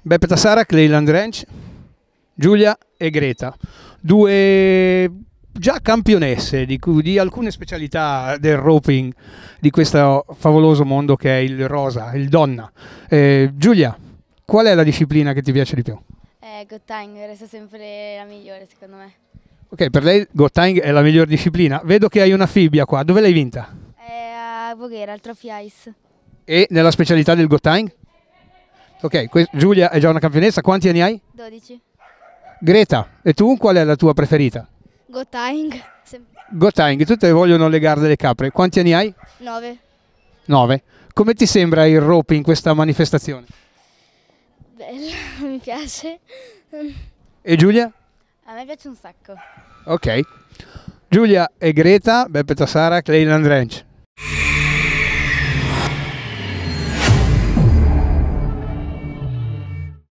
Beppe Tassara, Cleveland Ranch, Giulia e Greta, due già campionesse di, di alcune specialità del roping di questo favoloso mondo che è il rosa, il donna. Eh, Giulia, qual è la disciplina che ti piace di più? Eh, Gottang, resta sempre la migliore secondo me. Ok, per lei Gottang è la miglior disciplina. Vedo che hai una fibbia qua, dove l'hai vinta? Eh, a Voghera, al Trophy Ice. E nella specialità del Gottang? Ok, Giulia è già una campionessa, quanti anni hai? 12. Greta, e tu qual è la tua preferita? Gotaing. Gotaing, tutte vogliono le gare delle capre. Quanti anni hai? 9. 9. Come ti sembra il rope in questa manifestazione? Bello, mi piace. E Giulia? A me piace un sacco. Ok. Giulia e Greta, Beppe Tassara, Clayland Ranch.